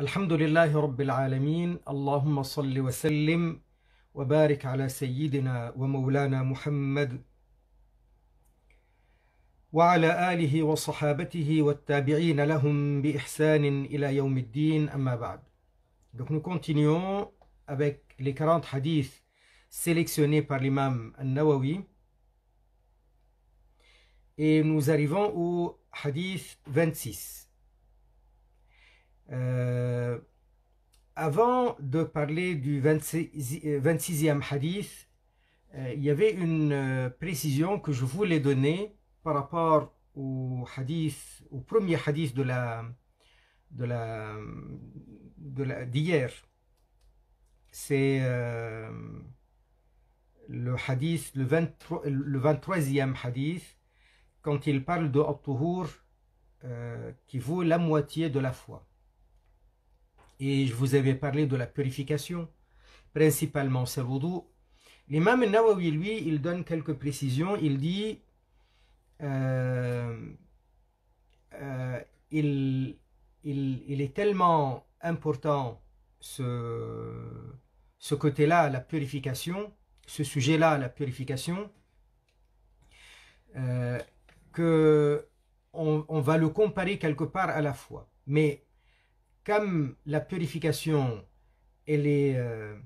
الحمد لله رب العالمين اللهم صل وسلم وبارك على سيدنا ومولانا محمد وعلى آله وصحابته والتابعين لهم بإحسان إلى يوم الدين أما بعد Donc nous continuons avec les 40 hadiths sélectionnés par l'imam al nawawi et nous arrivons au hadith 26 Euh, avant de parler du 26, e euh, hadith, euh, il y avait une précision que je voulais donner par rapport au hadith, au premier hadith de la de la d'hier. C'est le hadith, le, 23, e hadith, quand il parle de Abtuhur, qui vaut la moitié de la foi. Et je vous avais parlé de la purification, principalement c'est wudu. L'imam Nawawi, lui, il donne quelques précisions. Il dit euh, euh, il, il, il, est tellement important ce, ce côté-là, la purification, ce sujet-là, la purification, euh, que on, on, va le comparer quelque part à la foi. Mais la purification elle est, euh,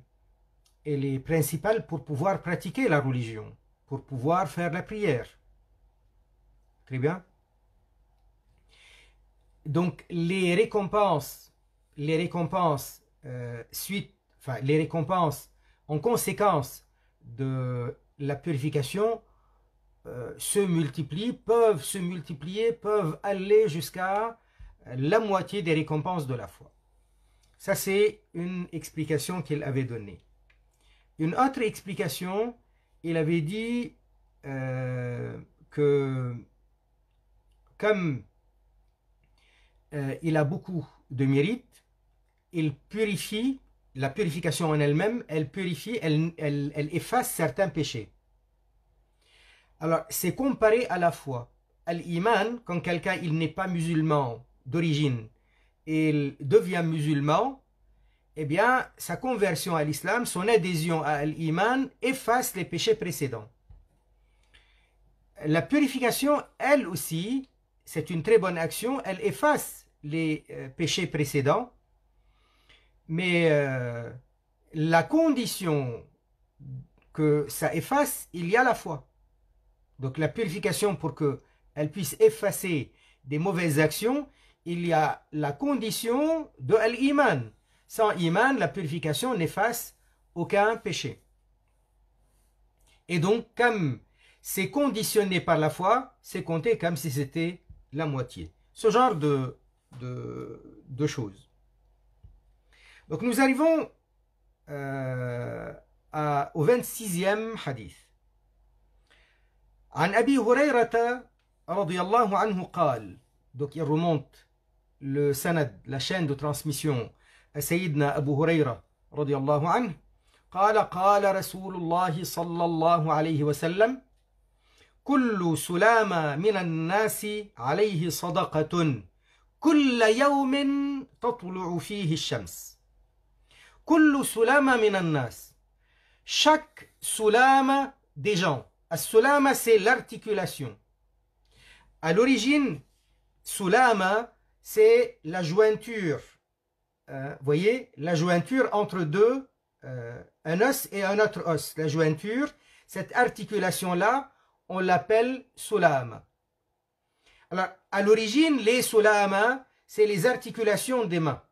principale pour pouvoir pratiquer la religion, pour pouvoir faire la prière. Très bien. Donc les récompenses, les récompenses euh, suite, enfin les récompenses en conséquence de la purification euh, se multiplient, peuvent se multiplier, peuvent aller jusqu'à la moitié des récompenses de la foi. Ça, c'est une explication qu'il avait donnée. Une autre explication, il avait dit euh, que comme euh, il a beaucoup de mérite, il purifie, la purification en elle-même, elle purifie, elle, efface certains péchés. Alors, c'est comparé à la foi. Al-Iman, quand quelqu'un il n'est pas musulman, d'origine, il devient musulman, eh bien, sa conversion à l'islam, son adhésion à l'iman efface les péchés précédents. La purification, elle aussi, c'est une très bonne action, elle efface les euh, péchés précédents, mais euh, la condition que ça efface, il y a la foi. Donc la purification, pour que elle puisse effacer des mauvaises actions, il y a la condition de l'iman. Sans iman, la purification n'efface aucun péché. Et donc, comme c'est conditionné par la foi, c'est compté comme si c'était la moitié. Ce genre de, de, choses. Donc nous arrivons euh, au 26e hadith. An Abi هريرة رضي anhu donc il remonte لسند لشان دو ترانسميسيون سيدنا أبو هريرة رضي الله عنه قال قال رسول الله صلى الله عليه وسلم كل سلام من الناس عليه صدقة كل يوم تطلع فيه الشمس كل سلام من الناس شك سلام دي جان السلامة سي l'articulation à l'origine سلامة c'est la jointure. Hein, voyez, la jointure entre deux, euh, un os et un autre os. La jointure, cette articulation-là, on l'appelle solam Alors, à l'origine, les sulama, c'est les articulations des mains.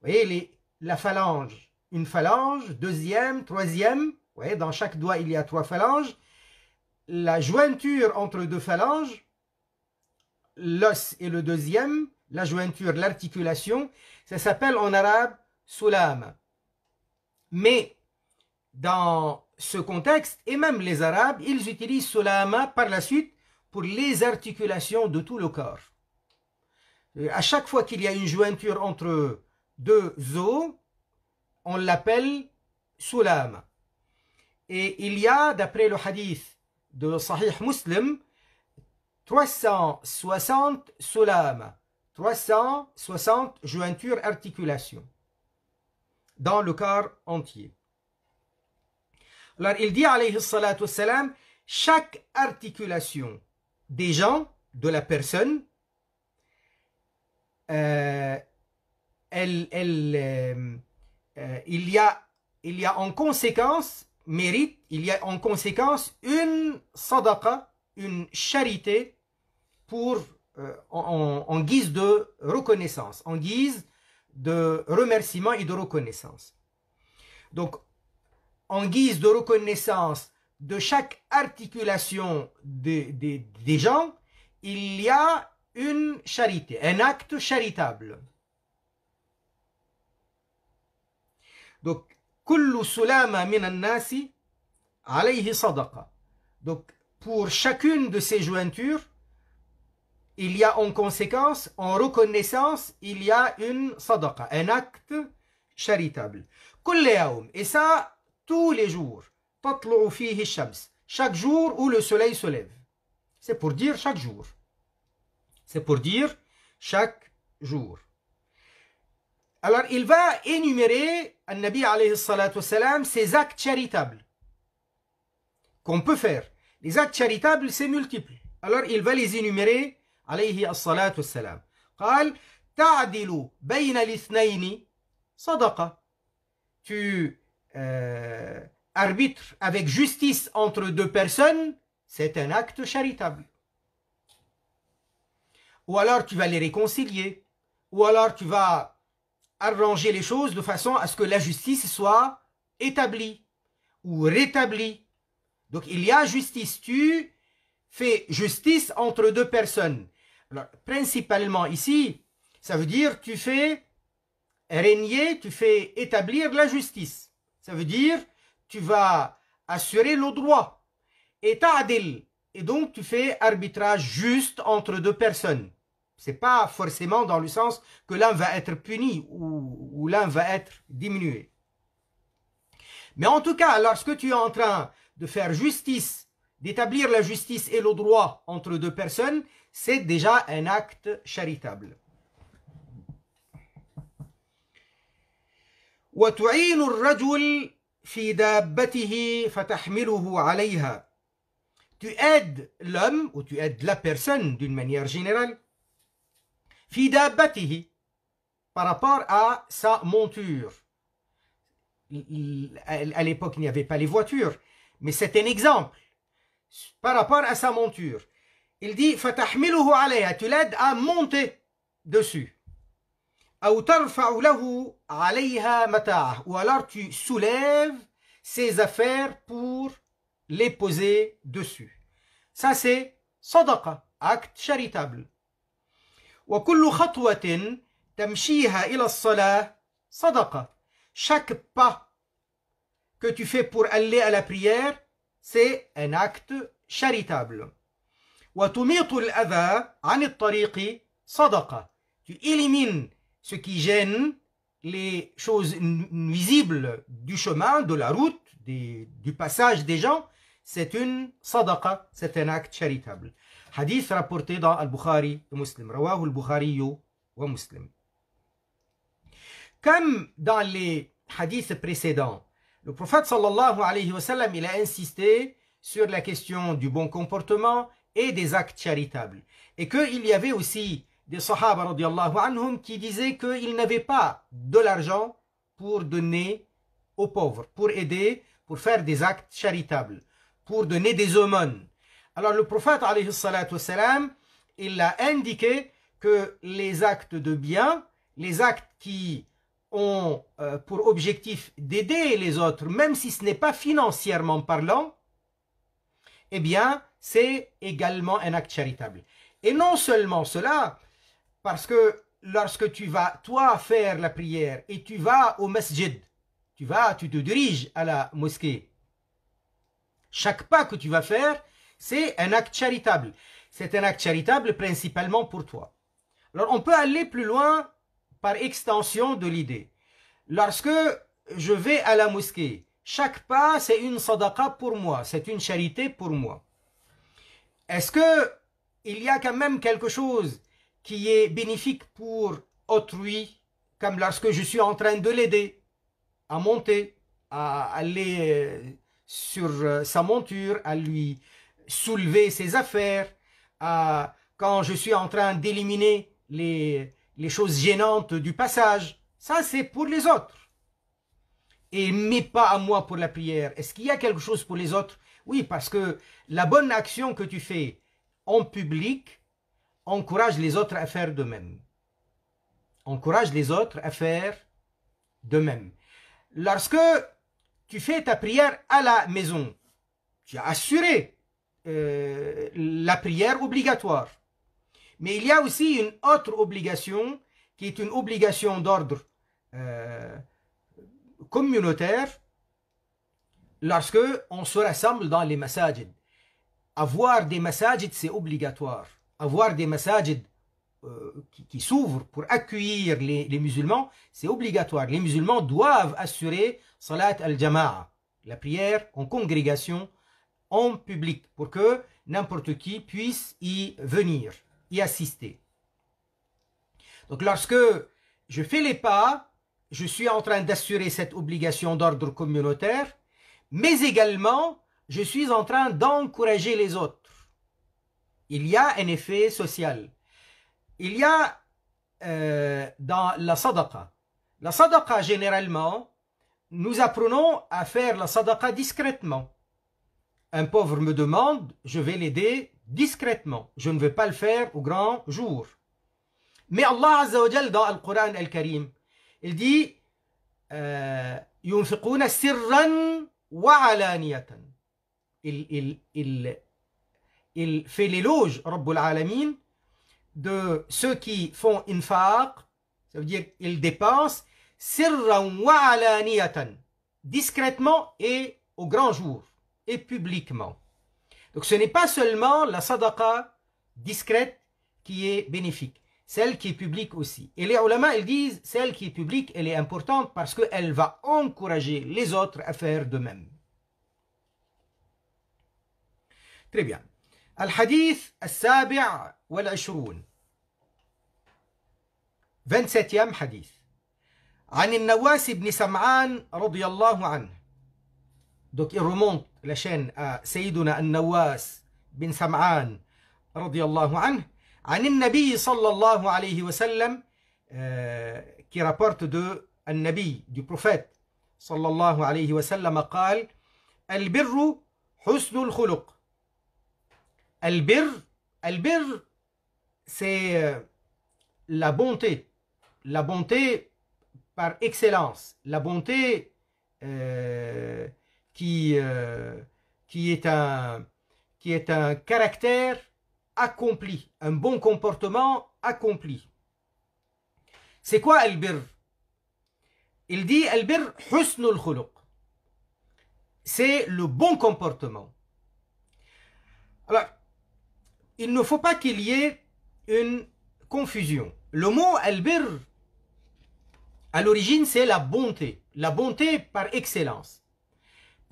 Vous voyez, les, la phalange. Une phalange, deuxième, troisième. voyez, dans chaque doigt, il y a trois phalanges. La jointure entre deux phalanges, l'os et le deuxième, la jointure, l'articulation, ça s'appelle en arabe sulam. Mais dans ce contexte, et même les arabes, ils utilisent sulama par la suite pour les articulations de tout le corps. Euh, à chaque fois qu'il y a une jointure entre deux os, on l'appelle sulama ». Et il y a, d'après le hadith de Sahih Muslim, 360 solam, 360 jointures articulations dans le corps entier. Alors il dit alayhi salatu salam, chaque articulation des gens, de la personne, euh, elle, euh, euh, il, y a, il y a en conséquence, mérite, il y a en conséquence une sadaqa une charité pour, euh, en, guise de reconnaissance, en guise de remerciement et de reconnaissance. Donc, en guise de reconnaissance de chaque articulation des, gens, il y a une charité, un acte charitable. Donc, كل من الناس Donc, pour chacune de ces jointures, il y a en conséquence, en reconnaissance, il y a une sadaqa, un acte charitable. Et ça, tous les jours. Chaque jour où le soleil se lève. C'est pour dire chaque jour. C'est pour dire chaque jour. Alors, il va énumérer, le Nabi alayhi ces actes charitables qu'on peut faire. Les actes charitables, c'est multiple. Alors, il va les énumérer. عليه الصلاة والسلام tu euh, arbitres avec justice entre deux personnes c'est un acte charitable ou alors tu vas les réconcilier ou alors tu vas arranger les choses de façon à ce que la justice soit établie ou rétablie donc il y a justice tu fais justice entre deux personnes. principalement ici, ça veut dire tu fais régner, tu fais établir la justice. Ça veut dire tu vas assurer le droit. Et Et donc tu fais arbitrage juste entre deux personnes. n'est pas forcément dans le sens que l'un va être puni ou l'un va être diminué. Mais en tout cas, lorsque tu es en train de faire justice, d'établir la justice et le droit entre deux personnes, c'est déjà un acte charitable. tu aides l'homme ou tu aides la personne d'une manière générale par rapport à sa monture à l'époque il n'y avait pas les voitures mais c'est un exemple par rapport à sa monture. Il dit fatahmiluhu alayha, tu l'aides à monter dessus. Ou alors tu soulèves ses affaires pour les poser dessus. Ça c'est sadaqa, acte charitable. وكل خطوة تمشيها إلى الصلاة صدقة. Chaque pas que tu fais pour aller à la prière, c'est un acte charitable. Tu élimines ce qui gêne les choses nuisibles du chemin, de la route, du passage des gens. C'est une sadaqa, c'est un acte charitable. Hadith rapporté dans Al-Bukhari et Muslim. Rawahu Al-Bukhari wa Muslim. Comme dans les hadiths précédents, le prophète sallallahu alayhi wa sallam, il a insisté sur la question du bon comportement et des actes charitables. Et qu'il y avait aussi des sahaba anhum qui disaient qu'ils n'avaient pas de l'argent pour donner aux pauvres, pour aider, pour faire des actes charitables, pour donner des aumônes. Alors le prophète alayhi wa il a indiqué que les actes de bien, les actes qui euh, pour objectif d'aider les autres, même si ce n'est pas financièrement parlant, eh bien, c'est également un acte charitable. Et non seulement cela, parce que lorsque tu vas, toi, faire la prière et tu vas au masjid, tu vas, tu te diriges à la mosquée, chaque pas que tu vas faire, c'est un acte charitable. C'est un acte charitable principalement pour toi. Alors, on peut aller plus loin par extension de l'idée. Lorsque je vais à la mosquée, chaque pas c'est une sadaqa pour moi, c'est une charité pour moi. Est-ce que il y a quand même quelque chose qui est bénéfique pour autrui, comme lorsque je suis en train de l'aider à monter, à aller euh, sur euh, sa monture, à lui soulever ses affaires, à, quand je suis en train d'éliminer les, les choses gênantes du passage. Ça, c'est pour les autres. Et mais pas à moi pour la prière. Est-ce qu'il y a quelque chose pour les autres Oui, parce que la bonne action que tu fais en public encourage les autres à faire de même. Encourage les autres à faire de même. Lorsque tu fais ta prière à la maison, tu as assuré euh, la prière obligatoire mais il y a aussi une autre obligation qui est une obligation d'ordre euh, communautaire lorsque on se rassemble dans les masajid. Avoir des masajid, c'est obligatoire. Avoir des masajid euh, qui, s'ouvrent pour accueillir les, les musulmans, c'est obligatoire. Les musulmans doivent assurer salat al-jama'a, la prière en congrégation, en public, pour que n'importe qui puisse y venir assister. Donc lorsque je fais les pas, je suis en train d'assurer cette obligation d'ordre communautaire, mais également je suis en train d'encourager les autres. Il y a un effet social. Il y a euh, dans la sadaqa. La sadaqa, généralement, nous apprenons à faire la sadaqa discrètement. Un pauvre me demande, je vais l'aider discrètement. Je ne veux pas le faire au grand jour. Mais Allah Azza wa dans le Coran Al-Karim, il dit euh, il, fait l'éloge, Rabbul Alameen, de ceux qui font infaq, ça veut dire ils dépensent, discrètement et au grand jour, et publiquement. Donc ce n'est pas seulement la sadaqa discrète qui est bénéfique, celle qui est publique aussi. Et les ulama, ils disent, celle qui est publique, elle est importante parce qu'elle va encourager les autres à faire de même. Très bien. Al-Hadith al wal 27e hadith. an ibn Sam'an دوك رومونت لشان آه، سيدنا النواس بن سمعان رضي الله عنه عن النبي صلى الله عليه وسلم كي رابورت دو النبي دو بروفيت صلى الله عليه وسلم قال البر حسن الخلق البر البر سي لا بونتي لا بونتي بار اكسلانس لا بونتي euh, qui, euh, qui, est un, qui est un caractère accompli, un bon comportement accompli. C'est quoi al Il dit Al-Bir husnul C'est le bon comportement. Alors, il ne faut pas qu'il y ait une confusion. Le mot al à l'origine, c'est la bonté, la bonté par excellence.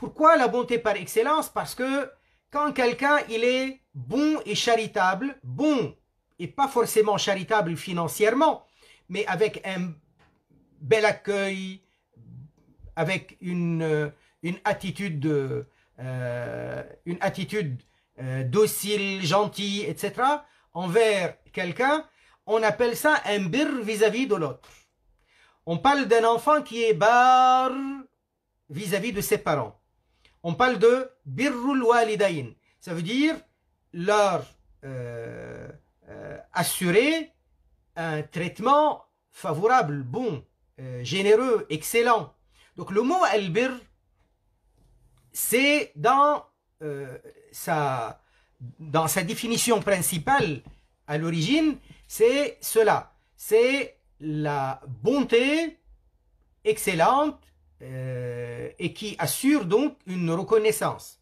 Pourquoi la bonté par excellence Parce que quand quelqu'un il est bon et charitable, bon et pas forcément charitable financièrement, mais avec un bel accueil, avec une, attitude, euh, une attitude euh, euh, docile, gentille, etc., envers quelqu'un, on appelle ça un bir vis-à-vis de l'autre. On parle d'un enfant qui est bar vis-à-vis de ses parents. On parle de birrul walidain. Ça veut dire leur euh, euh, assurer un traitement favorable, bon, euh, généreux, excellent. Donc le mot albir, c'est dans, dans sa définition principale à l'origine, c'est cela. C'est la bonté excellente, euh, et qui assure donc une reconnaissance.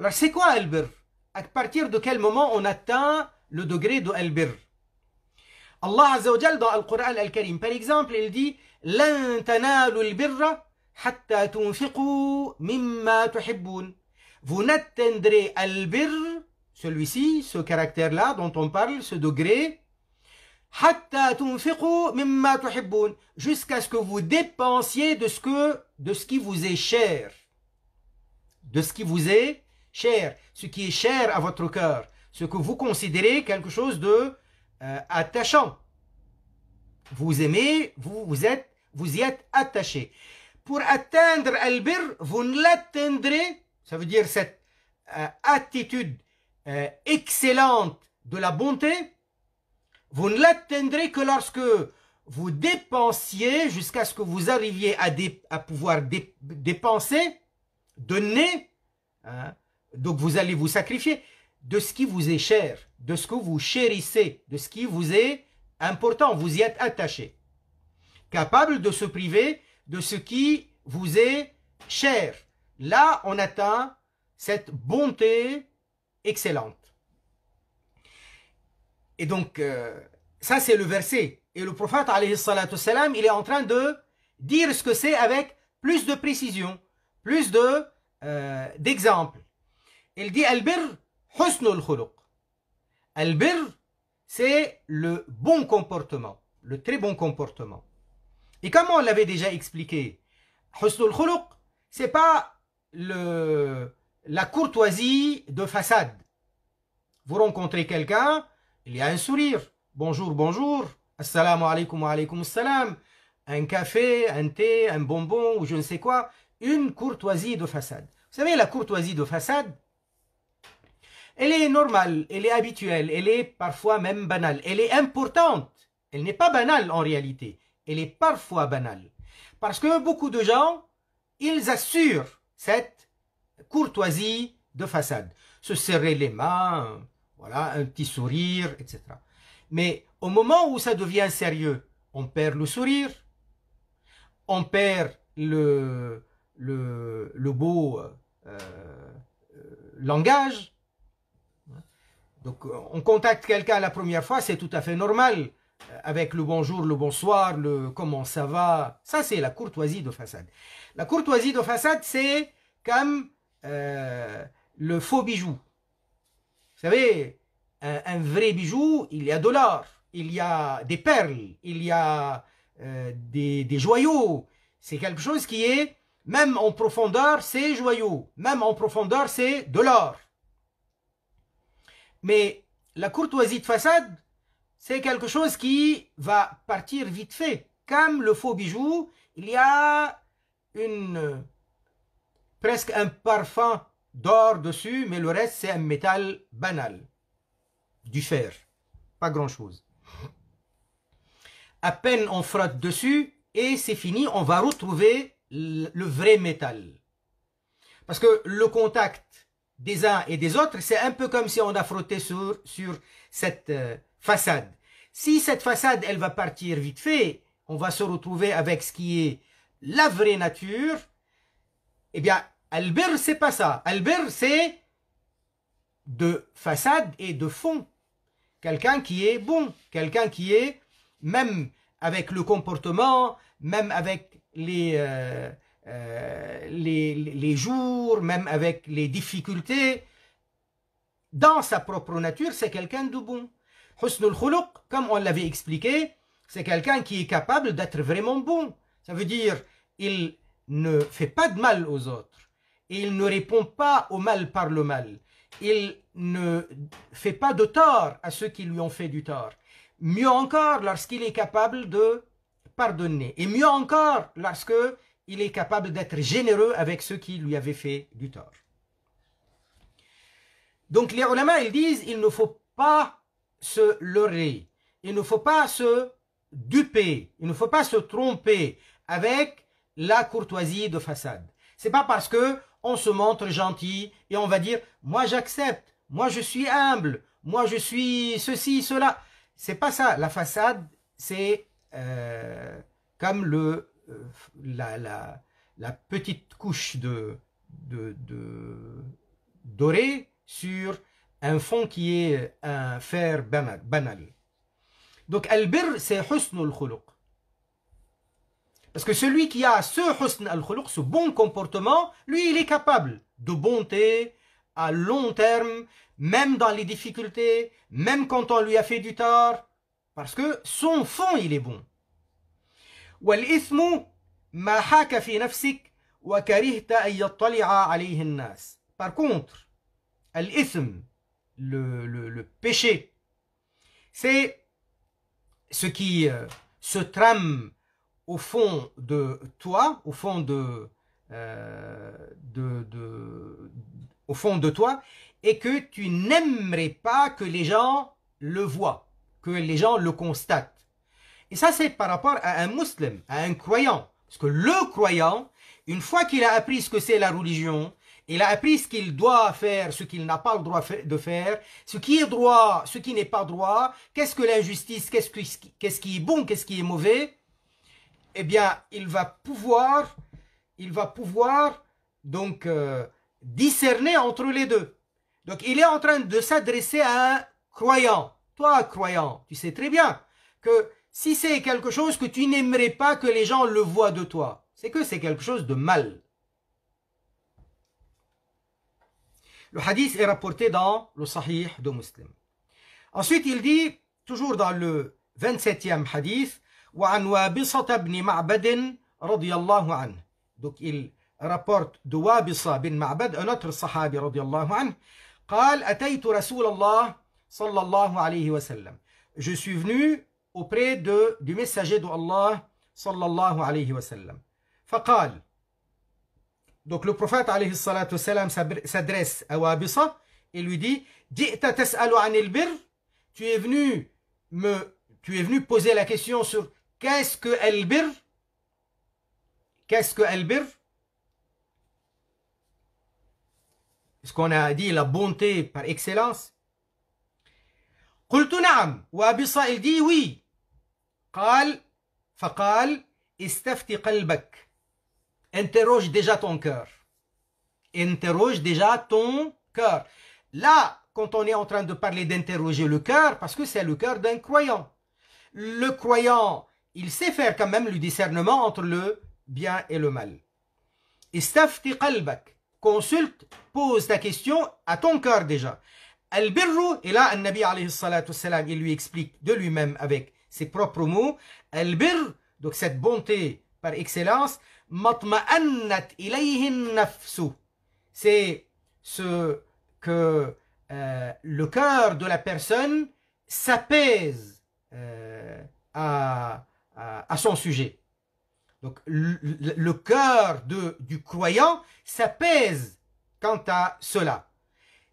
Alors c'est quoi al birr? À partir de quel moment on atteint le degré de al Allah Azza wa dans le Coran Al-Karim par exemple, il dit لن حتى مما Vous n'atteindrez al birr, celui-ci, ce caractère-là dont on parle, ce degré, jusqu'à ce que vous dépensiez de ce, que, de ce qui vous est cher. De ce qui vous est cher, ce qui est cher à votre cœur, ce que vous considérez quelque chose de euh, attachant. Vous aimez, vous, vous, êtes, vous y êtes attaché. Pour atteindre Albir, vous ne l'atteindrez, ça veut dire cette euh, attitude euh, excellente de la bonté, vous ne l'atteindrez que lorsque vous dépensiez jusqu'à ce que vous arriviez à, pouvoir dépenser, donner, hein. donc vous allez vous sacrifier de ce qui vous est cher, de ce que vous chérissez, de ce qui vous est important, vous y êtes attaché. Capable de se priver de ce qui vous est cher. Là, on atteint cette bonté excellente. Et donc, euh, ça c'est le verset. Et le prophète, alayhi salam, il est en train de dire ce que c'est avec plus de précision, plus de euh, Il dit Al-bir husnul khuluq. Al-bir, c'est le bon comportement, le très bon comportement. Et comme on l'avait déjà expliqué, husnul khuluq, c'est pas le, la courtoisie de façade. Vous rencontrez quelqu'un, il y a un sourire. Bonjour, bonjour. Assalamu alaikum wa alaikum assalam. Un café, un thé, un bonbon ou je ne sais quoi. Une courtoisie de façade. Vous savez, la courtoisie de façade, elle est normale, elle est habituelle, elle est parfois même banale. Elle est importante. Elle n'est pas banale en réalité. Elle est parfois banale. Parce que beaucoup de gens, ils assurent cette courtoisie de façade. Se serrer les mains, voilà, un petit sourire, etc. Mais au moment où ça devient sérieux, on perd le sourire, on perd le, le, beau euh, euh, langage. Donc on contacte quelqu'un la première fois, c'est tout à fait normal, avec le bonjour, le bonsoir, le comment ça va. Ça, c'est la courtoisie de façade. La courtoisie de façade, c'est comme euh, le faux bijou. Vous savez, un, vrai bijou, il y a de l'or, il y a des perles, il y a euh, des, des joyaux. C'est quelque chose qui est, même en profondeur, c'est joyaux. Même en profondeur, c'est de l'or. Mais la courtoisie de façade, c'est quelque chose qui va partir vite fait. Comme le faux bijou, il y a une presque un parfum d'or dessus, mais le reste, c'est un métal banal, du fer, pas grand-chose. À peine on frotte dessus, et c'est fini, on va retrouver le vrai métal. Parce que le contact des uns et des autres, c'est un peu comme si on a frotté sur, cette euh, façade. Si cette façade, elle va partir vite fait, on va se retrouver avec ce qui est la vraie nature, eh bien, Albert, c'est pas ça. Albert, c'est de façade et de fond. Quelqu'un qui est bon, quelqu'un qui est, même avec le comportement, même avec euh, euh, les, les, jours, même avec les difficultés, dans sa propre nature, c'est quelqu'un de bon. Husnul Khuluq, comme on l'avait expliqué, c'est quelqu'un qui est capable d'être vraiment bon. Ça veut dire, il ne fait pas de mal aux autres. Il ne répond pas au mal par le mal. Il ne fait pas de tort à ceux qui lui ont fait du tort. Mieux encore lorsqu'il est capable de pardonner. Et mieux encore lorsque il est capable d'être généreux avec ceux qui lui avaient fait du tort. Donc les ulama, ils disent, il ne faut pas se leurrer, il ne faut pas se duper, il ne faut pas se tromper avec la courtoisie de façade. C'est pas parce que on se montre gentil et on va dire moi j'accepte, moi je suis humble, moi je suis ceci, cela. C'est pas ça. La façade, c'est euh, comme le euh, la, la, la, petite couche de, de, de doré sur un fond qui est un fer banal. Donc, al c'est husnul khuluq. Parce que celui qui a ce ce bon comportement, lui, il est capable de bonté à long terme, même dans les difficultés, même quand on lui a fait du tort, parce que son fond, il est bon. Par contre, l'ism, le, le, péché, c'est ce qui euh, se trame au fond de toi, au fond euh, de, au fond de toi, et que tu n'aimerais pas que les gens le voient, que les gens le constatent. Et ça, c'est par rapport à un musulman, à un croyant. Parce que le croyant, une fois qu'il a appris ce que c'est la religion, il a appris ce qu'il doit faire, ce qu'il n'a pas le droit de faire, ce qui est droit, ce qui n'est pas droit, qu'est-ce que l'injustice, qu'est-ce qui est bon, qu'est-ce qui est mauvais eh bien, il va pouvoir, il va pouvoir donc euh, discerner entre les deux. Donc, il est en train de s'adresser à un croyant. Toi, croyant, tu sais très bien que si c'est quelque chose que tu n'aimerais pas que les gens le voient de toi, c'est que c'est quelque chose de mal. Le hadith est rapporté dans le Sahih de Muslim. Ensuite, il dit, toujours dans le 27e hadith, وعن وابصة بن معبد رضي الله عنه donc il rapporte de Wabisa bin Ma'bad un autre صحابي رضي الله عنه قال أتيت رسول الله صلى الله عليه وسلم je suis venu auprès de, du messager de Allah صلى الله عليه وسلم فقال donc le prophète عليه الصلاة والسلام s'adresse à Wabisa et lui dit tu es venu me tu es venu poser la question sur Qu'est-ce que Elbir? Qu'est-ce que est Ce qu'on a dit, la bonté par excellence. قلت نعم Abisa il dit oui. Qal, interroge déjà ton cœur interroge déjà ton cœur là quand on est en train de parler d'interroger le cœur parce que c'est le cœur d'un croyant le croyant il sait faire quand même le discernement entre le bien et le mal. Istafti qalbak, consulte, pose ta question à ton cœur déjà. Al-birru, et là, Nabi alayhi il lui explique de lui-même avec ses propres mots, al-birr, donc cette bonté par excellence, matma'annat ilayhin nafsu. C'est ce que euh, le cœur de la personne s'apaise euh, à, euh, à son sujet. Donc le, cœur de, du croyant s'apaise quant à cela.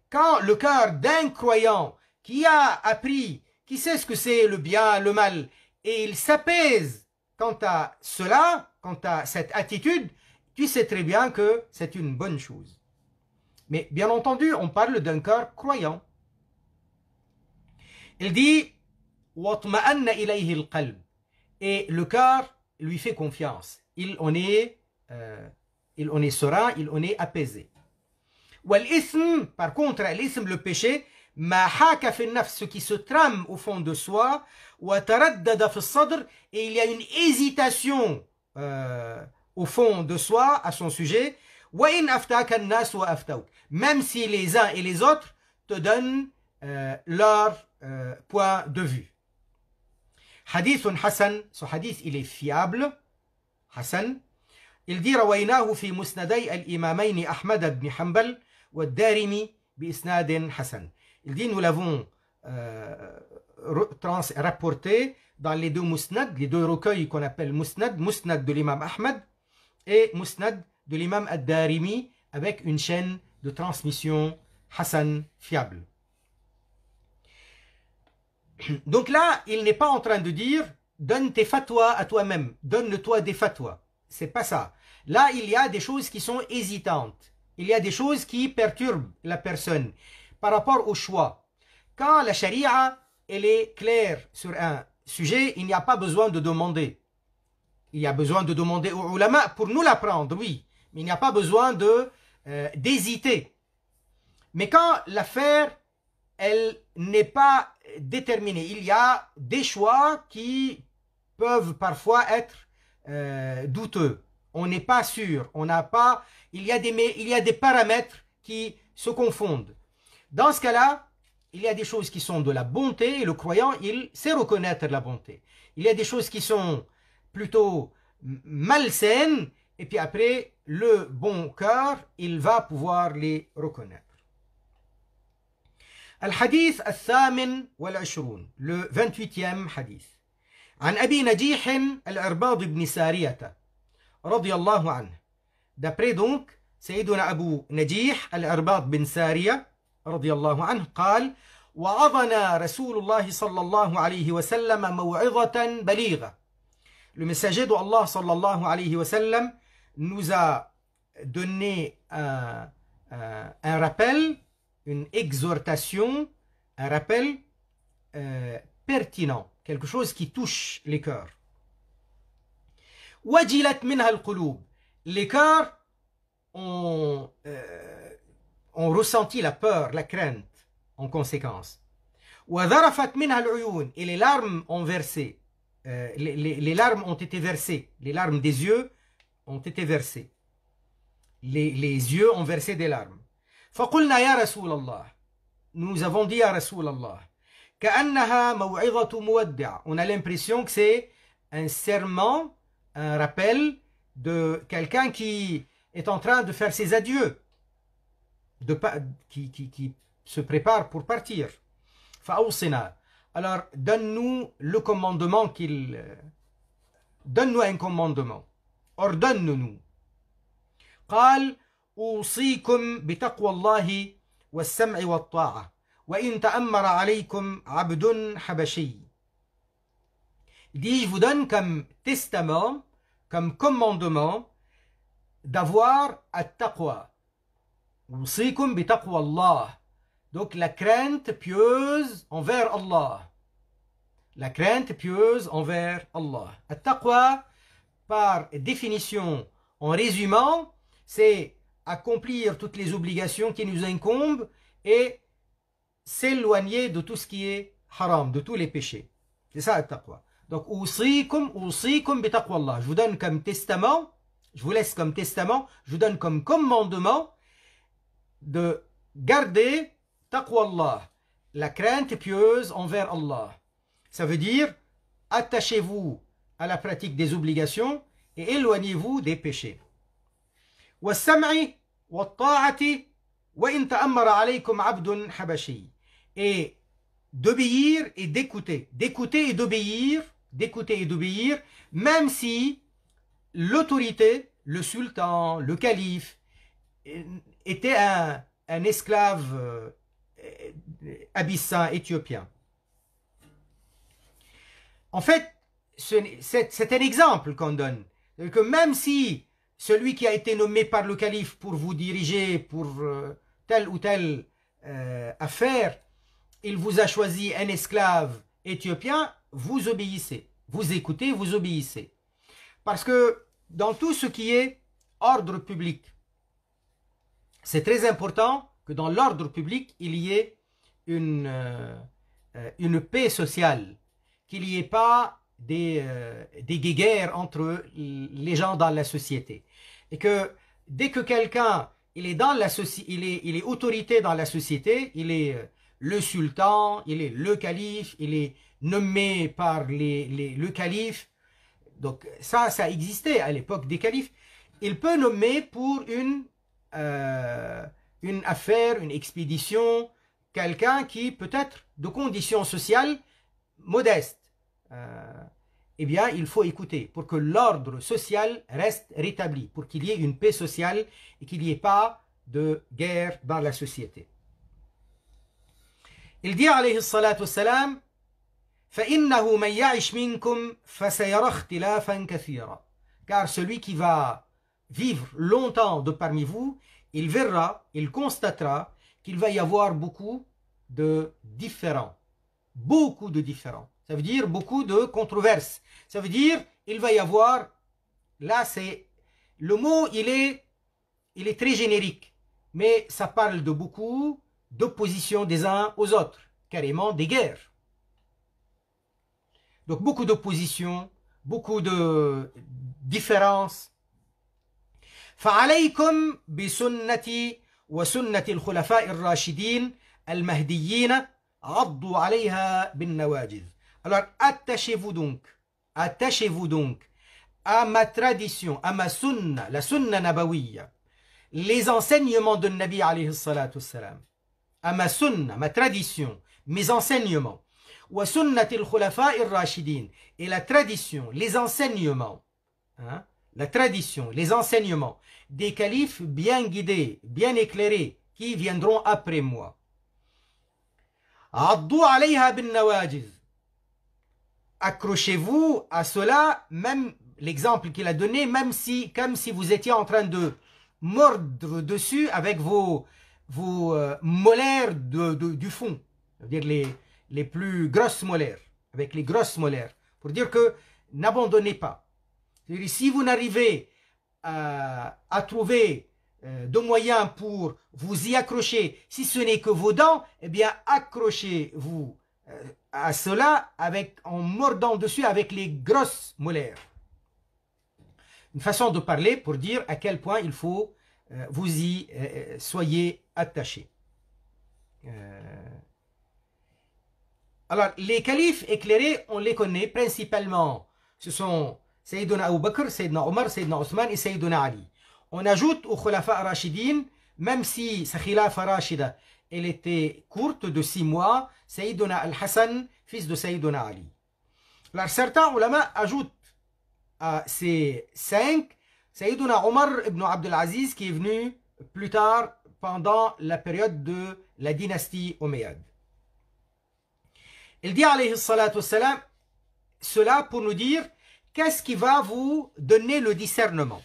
Quand le cœur d'un croyant qui a appris, qui sait ce que c'est le bien, le mal, et il s'apaise quant à cela, quant à cette attitude, tu sais très bien que c'est une bonne chose. Mais bien entendu, on parle d'un cœur croyant. Il dit, وطمأن إِلَيْهِ الْقَلْبِ et le cœur lui fait confiance. Il en est, euh, il en est serein, il en est apaisé. par contre, l'ism, le péché, ma ce qui se trame au fond de soi, wa sadr, et il y a une hésitation euh, au fond de soi à son sujet, wa in aftauk. Même si les uns et les autres te donnent euh, leur point de vue. حديث حسن سو حديث إلي فيابل حسن الدي رويناه في مسندي الإمامين أحمد بن حنبل والدارمي بإسناد حسن الدي nous l'avons trans rapporté dans les deux musnad, les deux recueils qu'on appelle musnad, musnad de l'imam Ahmad et musnad de l'imam Ad-Darimi avec une chaîne de transmission Hassan fiable. Donc là, il n'est pas en train de dire donne tes fatwas à toi-même, donne-toi le des fatwas. C'est pas ça. Là, il y a des choses qui sont hésitantes. Il y a des choses qui perturbent la personne par rapport au choix. Quand la charia, elle est claire sur un sujet, il n'y a pas besoin de demander. Il y a besoin de demander aux ulama pour nous l'apprendre, oui. Mais il n'y a pas besoin euh, d'hésiter. Mais quand l'affaire, elle n'est pas il y a des choix qui peuvent parfois être euh, douteux. On n'est pas sûr. On n'a pas. Il y a des il y a des paramètres qui se confondent. Dans ce cas-là, il y a des choses qui sont de la bonté et le croyant il sait reconnaître la bonté. Il y a des choses qui sont plutôt malsaines et puis après le bon cœur il va pouvoir les reconnaître. الحديث الثامن والعشرون لو 28 حديث عن أبي نجيح العرباض بن سارية رضي الله عنه دابري دونك سيدنا أبو نجيح العرباض بن سارية رضي الله عنه قال وعظنا رسول الله صلى الله عليه وسلم موعظة بليغة Le messager الله صلى الله عليه وسلم nous a donné un, un rappel une exhortation, un rappel euh, pertinent, quelque chose qui touche les cœurs. Les cœurs ont, euh, ont ressenti la peur, la crainte en conséquence. Et les larmes ont versé. Euh, les, larmes ont été versées. Les larmes des yeux ont été versées. les yeux ont versé des larmes nous avons dit à رسول on a l'impression que c'est un serment un rappel de quelqu'un qui est en train de faire ses adieux de qui, qui, qui se prépare pour partir فأوصنا alors donne-nous le commandement qu'il donne-nous un commandement ordonne-nous أوصيكم بتقوى dit je vous donne comme testament comme commandement d'avoir at-taqwa أوصيكم بتقوى donc la crainte pieuse envers Allah la crainte pieuse envers Allah at par définition en résumant c'est accomplir toutes les obligations qui nous incombent et s'éloigner de tout ce qui est haram, de tous les péchés. C'est ça le taqwa. Donc, je vous donne comme testament, je vous laisse comme testament, je vous donne comme commandement de garder Allah la crainte pieuse envers Allah. Ça veut dire, attachez-vous à la pratique des obligations et éloignez-vous des péchés et d'obéir et d'écouter d'écouter et d'obéir d'écouter et d'obéir même si l'autorité le sultan le calife était un, esclave euh, abyssin éthiopien en fait c'est un exemple qu'on donne que même si celui qui a été nommé par le calife pour vous diriger pour euh, telle ou telle euh, affaire, il vous a choisi un esclave éthiopien, vous obéissez, vous écoutez, vous obéissez. Parce que dans tout ce qui est ordre public, c'est très important que dans l'ordre public, il y ait une, euh, paix sociale, qu'il n'y ait pas des, des guéguerres entre les gens dans la société. Et que dès que quelqu'un il est dans la il est, il est autorité dans la société, il est euh, le sultan, il est le calife, il est nommé par les, le calife. Donc ça, ça existait à l'époque des califes. Il peut nommer pour une, euh, une affaire, une expédition, quelqu'un qui peut-être de conditions sociales modestes. Euh, eh bien, il faut écouter pour que l'ordre social reste rétabli, pour qu'il y ait une paix sociale et qu'il n'y ait pas de guerre dans la société. Il dit, alayhi salatu salam, car celui qui va vivre longtemps de parmi vous il verra il constatera qu'il va y avoir beaucoup de différents beaucoup de différents ça veut dire beaucoup de controverses. Ça veut dire il va y avoir. Là, c'est le mot, il est, il est très générique, mais ça parle de beaucoup d'opposition des uns aux autres, carrément des guerres. Donc beaucoup d'opposition, beaucoup de différences. فعليكم بسنتي rashidin al الراشدين المهديين alayha bin nawajid » Alors attachez-vous donc, attachez-vous donc à ma tradition, à ma sunna, la sunna nabawiyya, les enseignements de Nabi alayhi salatu salam, à ma sunna, ma tradition, mes enseignements, wa khulafa rashidin, et la tradition, les enseignements, hein, la tradition, les enseignements des califes bien guidés, bien éclairés, qui viendront après moi. bin nawajiz, accrochez-vous à cela, même l'exemple qu'il a donné, même si, comme si vous étiez en train de mordre dessus avec vos, vos euh, molaires du fond, c'est-à-dire les, les plus grosses molaires, avec les grosses molaires, pour dire que n'abandonnez pas. si vous n'arrivez euh, à, trouver euh, de moyens pour vous y accrocher, si ce n'est que vos dents, eh bien accrochez-vous à cela avec, en mordant dessus avec les grosses molaires. Une façon de parler pour dire à quel point il faut euh, vous y euh, euh, soyez attaché. Alors, les califes éclairés, on les connaît principalement. Ce sont Sayyidina Abu Bakr, Sayyidina Omar, Sayyidina Osman et Sayyidina Ali. On ajoute au Khulafa Rashidin, même si sa Khilafa Rashida, elle était courte de six mois, Sayyiduna al-Hassan, fils de Sayyiduna Ali. Alors certains ulama ajoutent à ces cinq Sayyiduna Omar ibn Abdul Aziz qui est venu plus tard pendant la période de la dynastie Omeyyade. Il dit alayhi salatu wassalam, cela pour nous dire qu'est-ce qui va vous donner le discernement.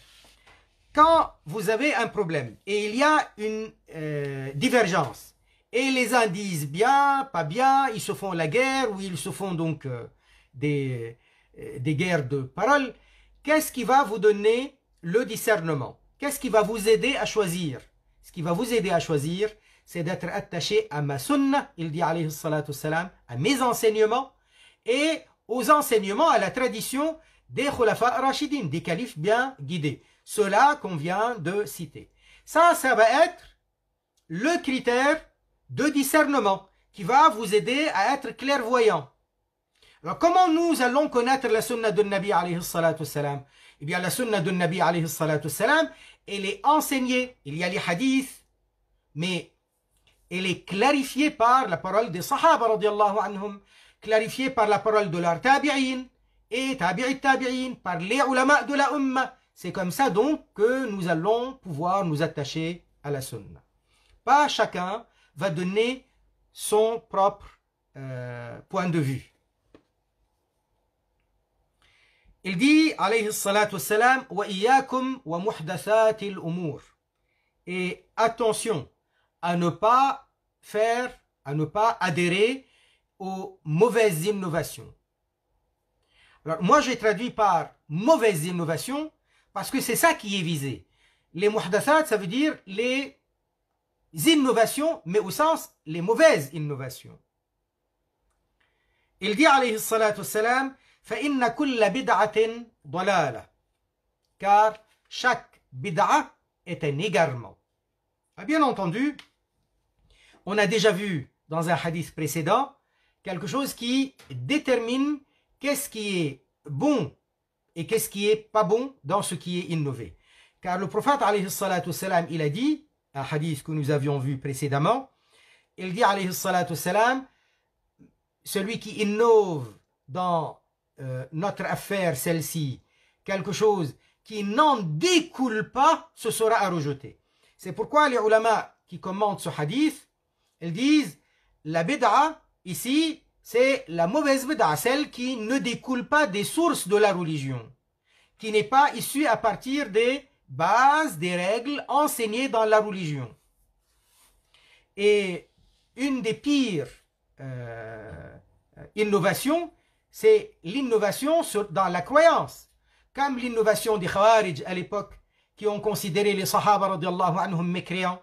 Quand vous avez un problème et il y a une euh, divergence et les uns disent bien, pas bien, ils se font la guerre ou ils se font donc euh, des, euh, des guerres de parole. Qu'est-ce qui va vous donner le discernement Qu'est-ce qui va vous aider à choisir Ce qui va vous aider à choisir, c'est d'être attaché à ma sunna, il dit alayhi salatu salam, à mes enseignements et aux enseignements, à la tradition des khulafa rachidines, des califes bien guidés. Cela qu'on vient de citer. Ça, ça va être le critère de discernement qui va vous aider à être clairvoyant. Alors comment nous allons connaître la sunna de Nabi alayhi salatu salam Eh bien la sunna de Nabi alayhi salatu salam, elle est enseignée, il y a les hadiths, mais elle est clarifiée par la parole des sahaba radiallahu anhum, clarifiée par la parole de leurs tabi'in et tabi'i tabi'in, par les ulama de la umma. C'est comme ça donc que nous allons pouvoir nous attacher à la sunna. Pas chacun va donner son propre euh, point de vue. Il dit, alayhi salatu Salam wa iyakum wa muhdathatil umur. Et attention à ne pas faire, à ne pas adhérer aux mauvaises innovations. Alors moi j'ai traduit par mauvaises innovations » parce que c'est ça qui est visé. Les muhdathat, ça veut dire les innovations, mais au sens les mauvaises innovations. Il dit alayhi salatu salam فَإِنَّ كُلَّ بِدْعَةٍ Car chaque bid'a est un égarement. Ah, bien entendu, on a déjà vu dans un hadith précédent quelque chose qui détermine qu'est-ce qui est bon et qu'est-ce qui est pas bon dans ce qui est innové. Car le prophète, alayhi salatu salam, il a dit un hadith que nous avions vu précédemment, il dit alayhi salatu salam, celui qui innove dans euh, notre affaire, celle-ci, quelque chose qui n'en découle pas, ce sera à rejeter. C'est pourquoi les ulama qui commentent ce hadith, ils disent, la bid'a, ici, c'est la mauvaise bid'a, celle qui ne découle pas des sources de la religion, qui n'est pas issue à partir des base des règles enseignées dans la religion. Et une des pires euh, innovations, c'est l'innovation dans la croyance. Comme l'innovation des Khawarij à l'époque, qui ont considéré les Sahaba anhum mécréants.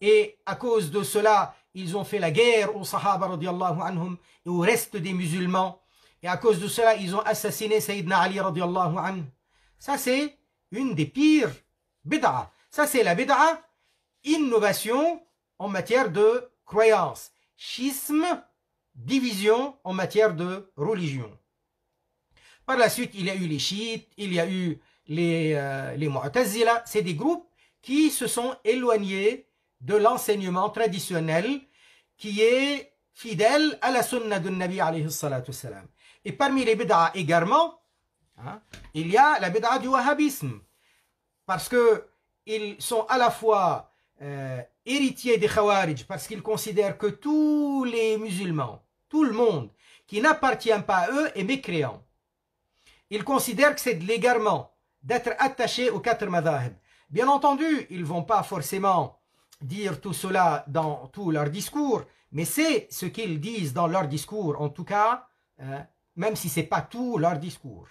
Et à cause de cela, ils ont fait la guerre aux Sahaba anhum et au reste des musulmans. Et à cause de cela, ils ont assassiné Sayyidina Ali anhu. Ça, c'est une des pires bid'a. Ça, c'est la bid'a, innovation en matière de croyance, schisme, division en matière de religion. Par la suite, il y a eu les chiites, il y a eu les, euh, les Mu'tazila. C'est des groupes qui se sont éloignés de l'enseignement traditionnel qui est fidèle à la sunna du Nabi alayhi salatu salam. Et parmi les bid'a également, Hein? Il y a la bid'a du wahhabisme, parce qu'ils sont à la fois euh, héritiers des Khawarij, parce qu'ils considèrent que tous les musulmans, tout le monde qui n'appartient pas à eux est mécréant. Ils considèrent que c'est de l'égarement d'être attaché aux quatre madhahib. Bien entendu, ils ne vont pas forcément dire tout cela dans tout leur discours, mais c'est ce qu'ils disent dans leur discours, en tout cas, hein, même si ce n'est pas tout leur discours.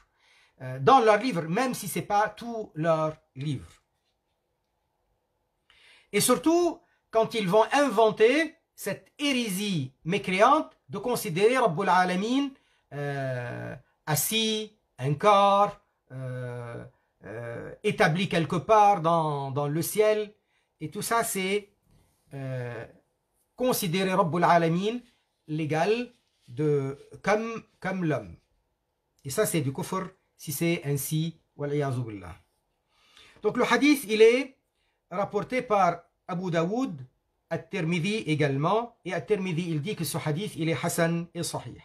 Euh, dans leur livre, même si ce n'est pas tout leur livre. Et surtout, quand ils vont inventer cette hérésie mécréante de considérer Rabbul Alamin euh, assis, un corps, euh, établi quelque part dans, dans, le ciel. Et tout ça, c'est considérer Rabbul Alamin l'égal de, comme, comme l'homme. Et ça, c'est du confort si c'est ainsi, billah. Donc le hadith, il est rapporté par Abu Daoud, At-Tirmidhi également, et At-Tirmidhi, il dit que ce hadith, il est Hassan et Sahih.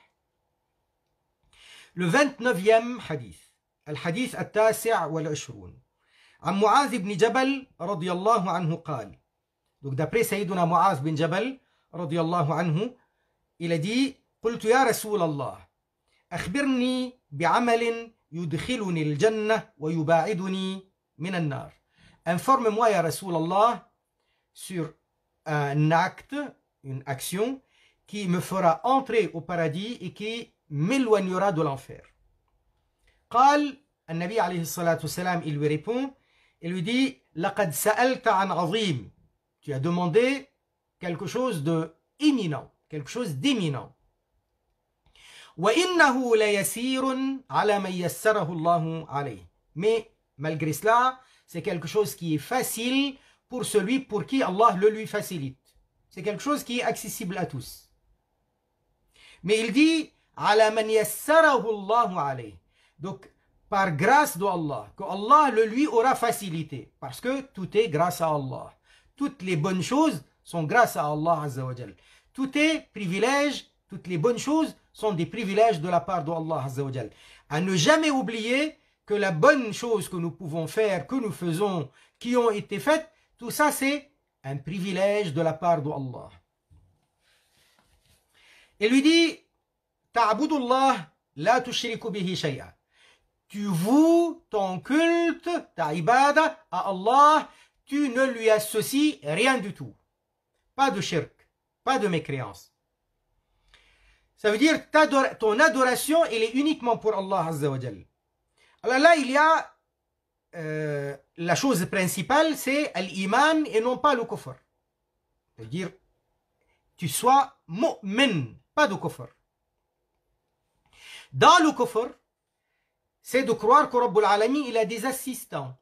Le 29e hadith, le الحديث التاسع والعشرون عن معاذ بن جبل رضي الله عنه قال Donc d'après Sayyiduna Muaz ibn Jabal رضي anhu, il a dit قلت يا رسول الله أخبرني بعمل Informe-moi, Ya Rasulallah, sur un acte, une action, qui me fera entrer au paradis et qui m'éloignera de l'enfer. قال النبي عليه الصلاة والسلام, il lui répond, il lui dit, لقد Tu as demandé quelque chose de imminent, quelque chose d'imminent. وَإِنَّهُ لَيَسِيرٌ عَلَى مَنْ يَسَّرَهُ اللَّهُ عَلَيْهِ Mais, malgré cela, c'est quelque chose qui est facile pour celui pour qui Allah le lui facilite. C'est quelque chose qui est accessible à tous. Mais il dit, عَلَى مَنْ يَسَّرَهُ اللَّهُ عَلَيْهِ Donc, par grâce de Allah, que Allah le lui aura facilité. Parce que tout est grâce à Allah. Toutes les bonnes choses sont grâce à Allah Tout est privilège, toutes les bonnes choses sont des privilèges de la part de À ne jamais oublier que la bonne chose que nous pouvons faire, que nous faisons, qui ont été faites, tout ça c'est un privilège de la part de Allah. Il lui dit, la bihi Tu voues ton culte, ta ibadah à Allah, tu ne lui associes rien du tout. Pas de shirk, pas de mécréance. Ça veut dire que ton adoration, elle est uniquement pour Allah Alors là, il y a euh, la chose principale, c'est l'iman et non pas le kufr. C'est-à-dire, tu sois mu'min, pas de kufr. Dans le kufr, c'est de croire que Rabbul Alamin, il a des assistants.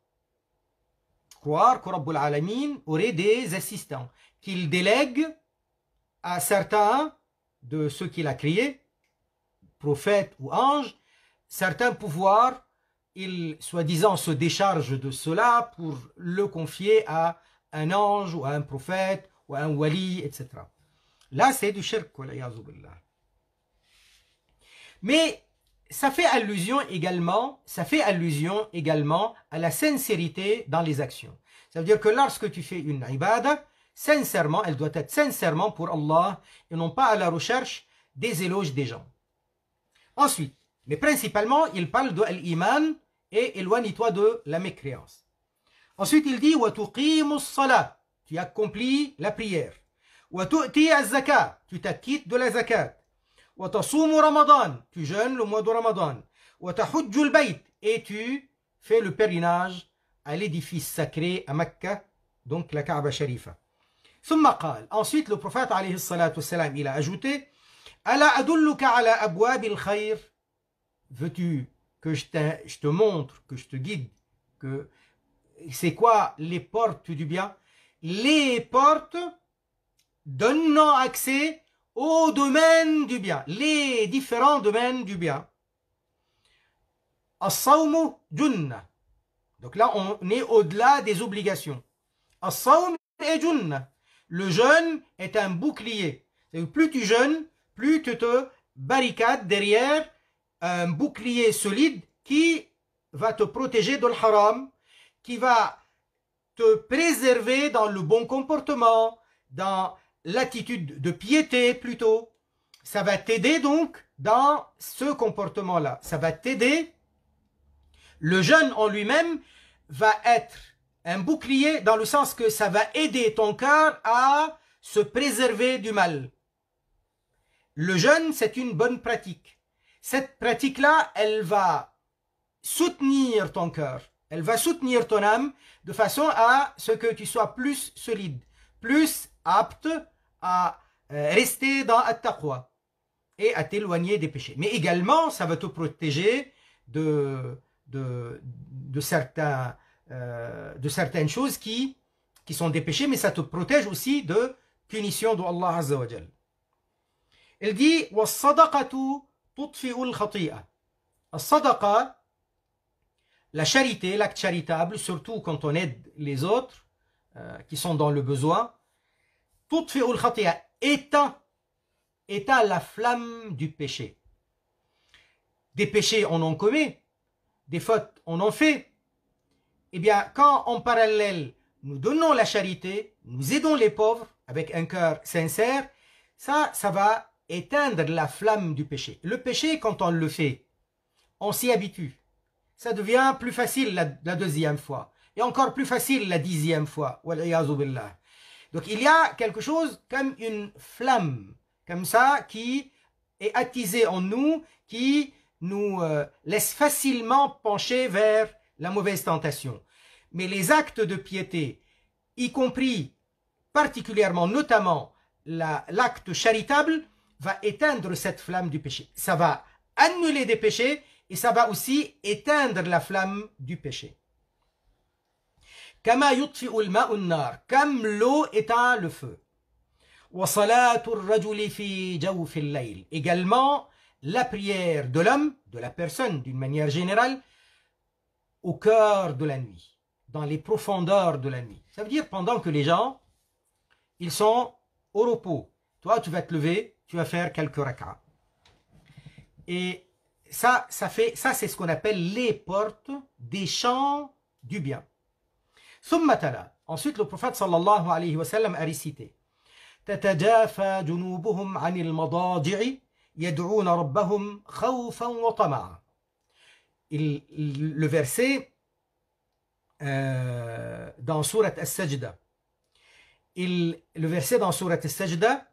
Croire que Rabbul Alamin aurait des assistants, qu'il délègue à certains de ceux qu'il a créé, prophète ou ange, certains pouvoirs, il soi-disant se décharge de cela pour le confier à un ange ou à un prophète ou à un wali, etc. Là, c'est du shirk, Mais ça fait allusion également, ça fait allusion également à la sincérité dans les actions. Ça veut dire que lorsque tu fais une ibadah, sincèrement, elle doit être sincèrement pour Allah et non pas à la recherche des éloges des gens. Ensuite, mais principalement, il parle de l'iman et éloigne-toi de la mécréance. Ensuite, il dit Tu accomplis la prière. Tu t'acquittes de la zakat. Tu jeûnes le mois de Ramadan. Et tu fais le pèlerinage à l'édifice sacré à Mecca, donc la Kaaba Sharifa ensuite le prophète a ajouté veux-tu que je te, montre que je te guide que c'est quoi les portes du bien les portes donnant accès au domaine du bien les différents domaines du bien donc là on est au-delà des obligations الصوم et le jeûne est un bouclier. Plus tu jeûnes, plus tu te barricades derrière un bouclier solide qui va te protéger de l'haram, qui va te préserver dans le bon comportement, dans l'attitude de piété plutôt. Ça va t'aider donc dans ce comportement-là. Ça va t'aider. Le jeûne en lui-même va être un bouclier dans le sens que ça va aider ton cœur à se préserver du mal. Le jeûne, c'est une bonne pratique. Cette pratique-là, elle va soutenir ton cœur, elle va soutenir ton âme de façon à ce que tu sois plus solide, plus apte à euh, rester dans ta croix et à t'éloigner des péchés. Mais également, ça va te protéger de, de, de certains euh, de certaines choses qui, qui sont des péchés, mais ça te protège aussi de punition de Allah Azza wa dit la charité, l'acte charitable, surtout quand on aide les autres euh, qui sont dans le besoin, éteint, éteint la flamme du péché. Des péchés, on en commet, des fautes, on en fait, eh bien, quand en parallèle, nous donnons la charité, nous aidons les pauvres avec un cœur sincère, ça, ça va éteindre la flamme du péché. Le péché, quand on le fait, on s'y habitue. Ça devient plus facile la, deuxième fois. Et encore plus facile la dixième fois. Donc il y a quelque chose comme une flamme, comme ça, qui est attisée en nous, qui nous euh, laisse facilement pencher vers la mauvaise tentation. Mais les actes de piété, y compris particulièrement, notamment l'acte charitable, va éteindre cette flamme du péché. Ça va annuler des péchés et ça va aussi éteindre la flamme du péché. l'eau éteint le feu également la prière de l'homme de la personne d'une manière générale au cœur de la nuit, dans les profondeurs de la nuit. Ça veut dire pendant que les gens, ils sont au repos. Toi, tu vas te lever, tu vas faire quelques rakats. Et ça, ça fait, ça c'est ce qu'on appelle les portes des champs du bien. Ensuite, le prophète sallallahu alayhi wa sallam a récité anil euh, le verset dans Surat As-Sajda, le verset dans Surat As-Sajda,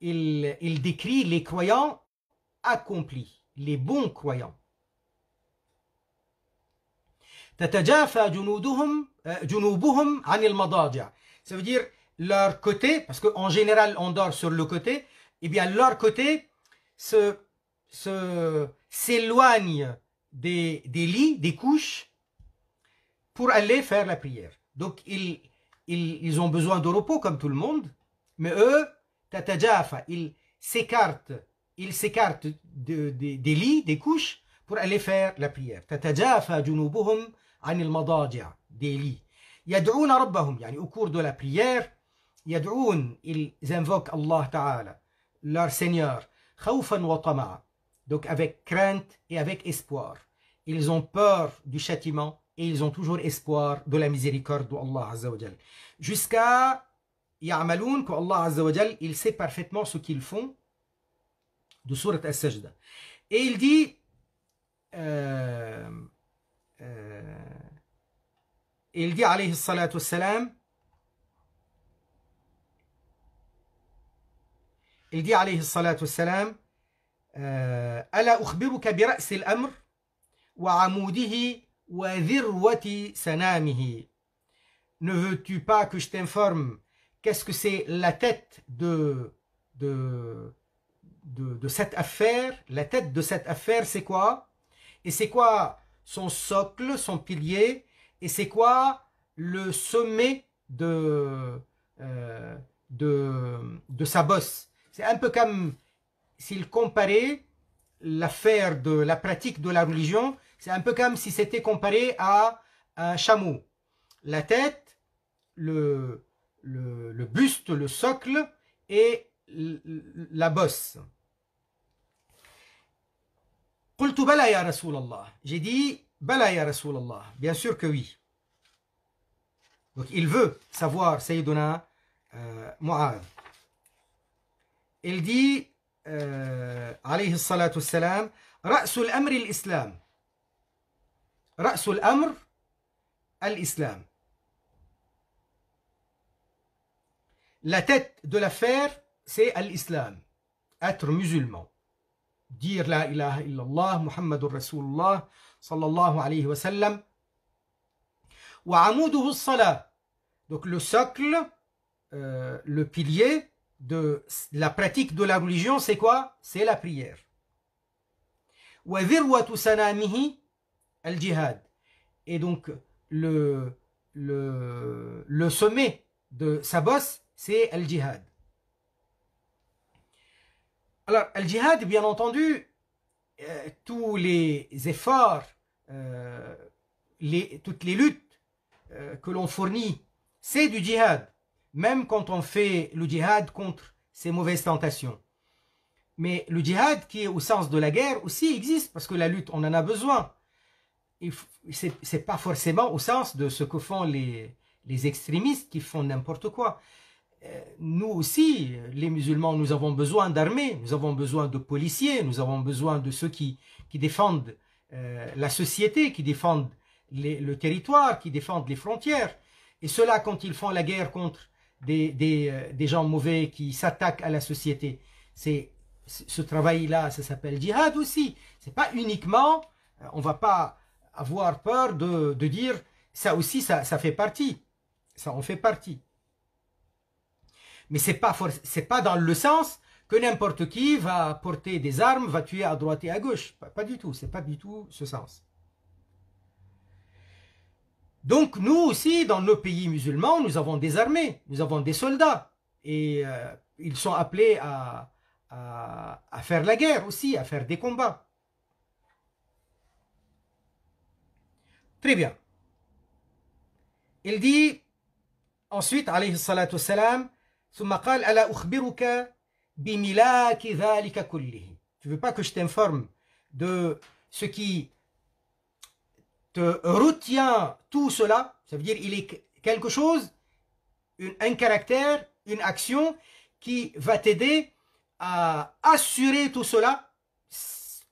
il, décrit les croyants accomplis, les bons croyants. ça veut dire leur côté parce qu'en général on dort sur le côté et eh bien leur côté se s'éloigne des, lits, des couches, pour aller faire la prière. Donc, ils, ils, ont besoin de repos comme tout le monde, mais eux, tatajafa, ils s'écartent, ils s'écartent des lits, des couches, pour aller faire la prière. Tatajafa des lits. au cours de la prière, ils invoquent Allah Ta'ala, leur Seigneur, khawfan wa tama'a donc avec crainte et avec espoir. Ils ont peur du châtiment et ils ont toujours espoir de la miséricorde d'Allah Azza wa Jusqu'à Ya'maloun, que Allah Azza il sait parfaitement ce qu'ils font, de sourate As-Sajda. Et il dit, euh, euh, il dit, alayhi salatu salam, il dit, alayhi salatu salam, ألا Ne veux-tu pas que je t'informe qu'est-ce que c'est la tête de, de, cette affaire La tête de cette affaire, c'est quoi Et c'est quoi son socle, son pilier Et c'est quoi le sommet de, euh, de, de sa bosse C'est un peu comme s'il comparait l'affaire de la pratique de la religion, c'est un peu comme si c'était comparé à un chameau. La tête, le, le, buste, le socle et la bosse. J'ai dit, bien sûr que oui. Donc il veut savoir, Sayyiduna euh, Il dit, عليه الصلاة والسلام رأس الأمر الإسلام رأس الأمر الإسلام La tête de l'affaire, c'est l'islam. Être musulman. Dire la ilaha illallah, Muhammadur Rasulullah, sallallahu alayhi wa sallam. Wa amuduhu salah. Donc le socle, euh, le pilier, de la pratique de la religion, c'est quoi C'est la prière. al-jihad. Et donc, le, le, sommet de sa bosse, c'est al-jihad. Alors, al-jihad, bien entendu, euh, tous les efforts, euh, toutes les luttes euh, que l'on fournit, c'est du jihad même quand on fait le djihad contre ces mauvaises tentations. Mais le djihad, qui est au sens de la guerre, aussi existe, parce que la lutte, on en a besoin. C'est pas forcément au sens de ce que font les, les extrémistes qui font n'importe quoi. Euh, nous aussi, les musulmans, nous avons besoin d'armées, nous avons besoin de policiers, nous avons besoin de ceux qui, qui défendent euh, la société, qui défendent le territoire, qui défendent les frontières. Et cela quand ils font la guerre contre euh, des, gens mauvais qui s'attaquent à la société. C'est ce travail-là, ça s'appelle djihad aussi. C'est pas uniquement, euh, on va pas avoir peur de, dire ça aussi, ça, fait partie, ça en fait partie. Mais c'est pas c'est pas dans le sens que n'importe qui va porter des armes, va tuer à droite et à gauche. pas du tout, c'est pas du tout ce sens. Donc nous aussi, dans nos pays musulmans, nous avons des armées, nous avons des soldats. Et euh, ils sont appelés à, faire la guerre aussi, à faire des combats. Très bien. Il dit ensuite, alayhi salatu salam, Tu ne veux pas que je t'informe de ce qui te retient tout cela, ça veut dire il est quelque chose, un caractère, une action qui va t'aider à assurer tout cela,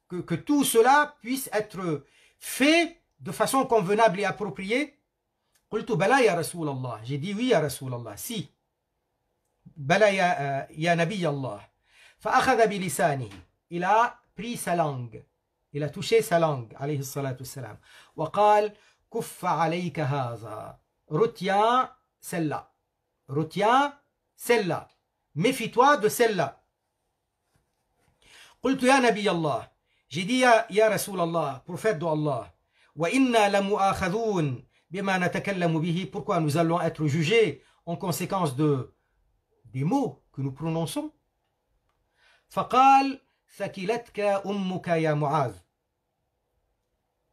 que, tout cela puisse être fait de façon convenable et appropriée. J'ai dit oui à Rasulallah, si. Euh, il a pris sa langue. Il a touché sa langue, alayhi salatu salam. وقال kuffa alayka haza »« retiens celle-là. Retiens celle-là. Méfie-toi de celle-là. Qultu ya Nabi الله j'ai dit Ya يا رسول prophète de Allah khadoun لمؤاخذون bima natakallamu bihi » pourquoi nous allons être jugés en conséquence de des mots que nous prononçons فقال Sakilatka ummuka ya Muaz.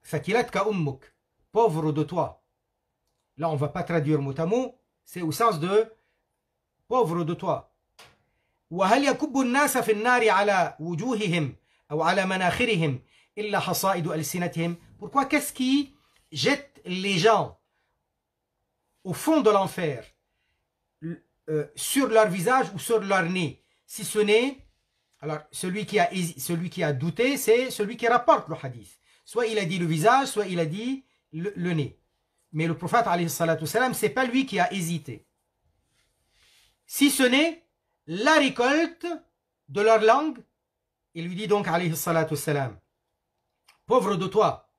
Sakilatka ummuk. Pauvre de toi. Là, on ne va pas traduire Mutamu, C'est au sens de pauvre de toi. وهل يكب الناس في النار على وجوههم أو على مناخرهم إلا حصائد ألسنتهم Pourquoi qu'est-ce qui jette les gens au fond de l'enfer euh, sur leur visage ou sur leur nez si ce n'est alors, celui qui a, celui qui a douté, c'est celui qui rapporte le hadith. Soit il a dit le visage, soit il a dit le, nez. Mais le prophète, ce c'est pas lui qui a hésité. Si ce n'est la récolte de leur langue, il lui dit donc, alayhi pauvre de toi,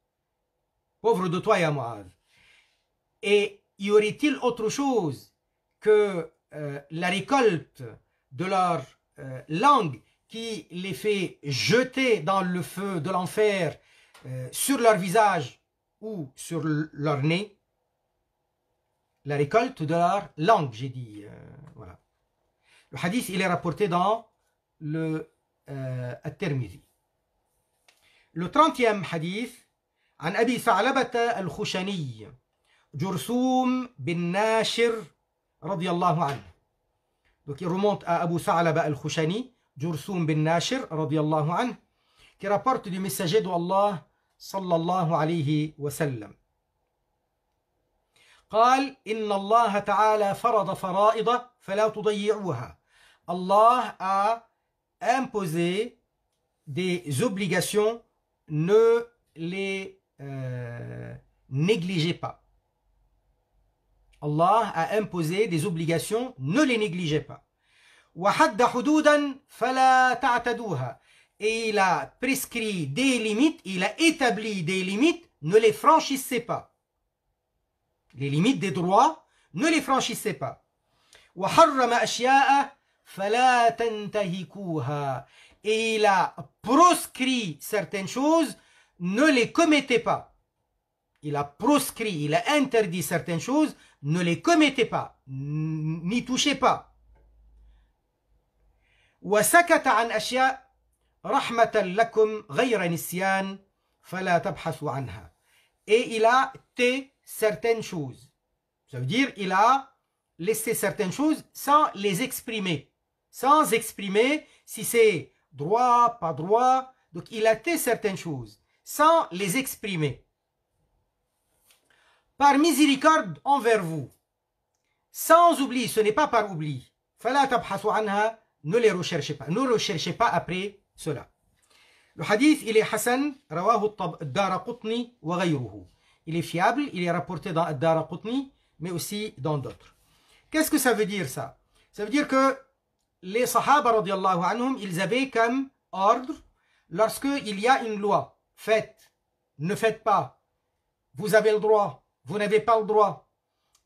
pauvre de toi, ya Et y aurait-il autre chose que euh, la récolte de leur euh, langue qui les fait jeter dans le feu de l'enfer euh, sur leur visage ou sur leur nez, la récolte de leur langue, j'ai dit. Euh, voilà. Le hadith, il est rapporté dans le euh, tirmidhi Le 30e hadith, A'n أبي ثعلبة al جرثوم بن bin رضي الله anhu Donc il remonte à Abu Sa'laba al-Khushani, Jursum bin Nashir, radiallahu qui rapporte du messager d'Allah, sallallahu alayhi wa sallam. قال إن الله تعالى فرض فرائض فلا تضيعوها Allah a imposé des obligations ne les euh, négligez pas Allah a imposé des obligations ne les négligez pas et il a prescrit des limites, il a établi des limites, ne les franchissez pas. Les limites des droits, ne les franchissez pas. Et il a proscrit certaines choses, ne les commettez pas. Il a proscrit, il a interdit certaines choses, ne les commettez pas, n'y touchez pas. وسكت عن أشياء رحمة لكم غير نسيان فلا et il a été certaines choses ça veut dire il a laissé certaines choses sans les exprimer sans exprimer si c'est droit pas droit donc il a été certaines choses sans les exprimer par miséricorde envers vous sans oubli ce n'est pas par oubli فلا تبحثوا عنها ne les recherchez pas. Ne recherchez pas après cela. Le hadith, il est Hassan, Rawahu wa Il est fiable, il est rapporté dans Daraqutni, mais aussi dans d'autres. Qu'est-ce que ça veut dire ça Ça veut dire que les Sahaba, radiallahu anhum, ils avaient comme ordre, lorsqu'il y a une loi, faites, ne faites pas, vous avez le droit, vous n'avez pas le droit.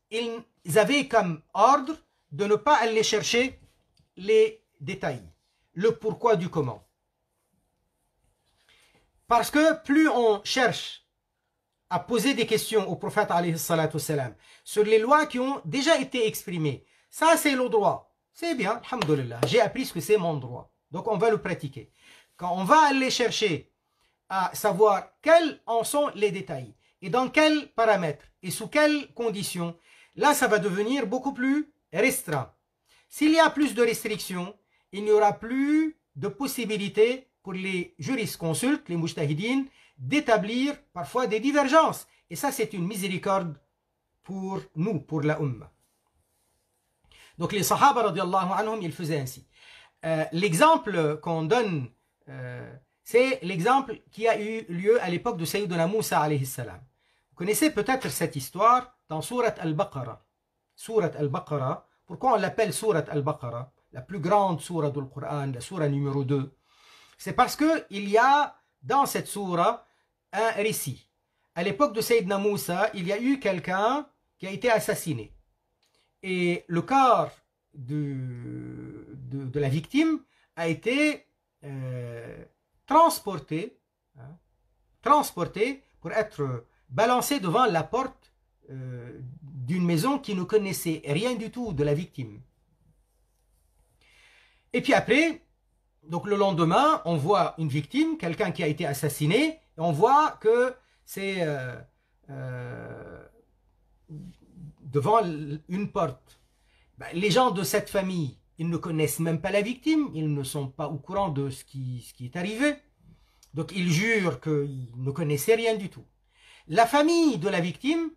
Ils avaient comme ordre de ne pas aller chercher les Détails. Le pourquoi du comment. Parce que plus on cherche à poser des questions au prophète sur les lois qui ont déjà été exprimées, ça c'est le droit. C'est bien, j'ai appris ce que c'est mon droit. Donc on va le pratiquer. Quand on va aller chercher à savoir quels en sont les détails et dans quels paramètres et sous quelles conditions, là ça va devenir beaucoup plus restreint. S'il y a plus de restrictions, il n'y aura plus de possibilité pour les juristes-consultes, les mujtahidines, d'établir parfois des divergences. Et ça, c'est une miséricorde pour nous, pour la Ummah. Donc les Sahaba, anhum, ils faisaient ainsi. Euh, l'exemple qu'on donne, euh, c'est l'exemple qui a eu lieu à l'époque de Sayyidina Moussa, alayhi salam. Vous connaissez peut-être cette histoire dans Surat al-Baqarah. Surat al-Baqarah. Pourquoi on l'appelle Surat al-Baqarah la plus grande sourate du Coran, la sourate numéro 2, c'est parce qu'il y a dans cette sourate un récit. À l'époque de Sayyidina Moussa, il y a eu quelqu'un qui a été assassiné. Et le corps de, la victime a été euh, transporté, hein, transporté pour être balancé devant la porte euh, d'une maison qui ne connaissait rien du tout de la victime. Et puis après, donc le lendemain, on voit une victime, quelqu'un qui a été assassiné, et on voit que c'est euh, euh, devant une porte. Ben, les gens de cette famille, ils ne connaissent même pas la victime, ils ne sont pas au courant de ce qui, ce qui est arrivé. Donc ils jurent qu'ils ne connaissaient rien du tout. La famille de la victime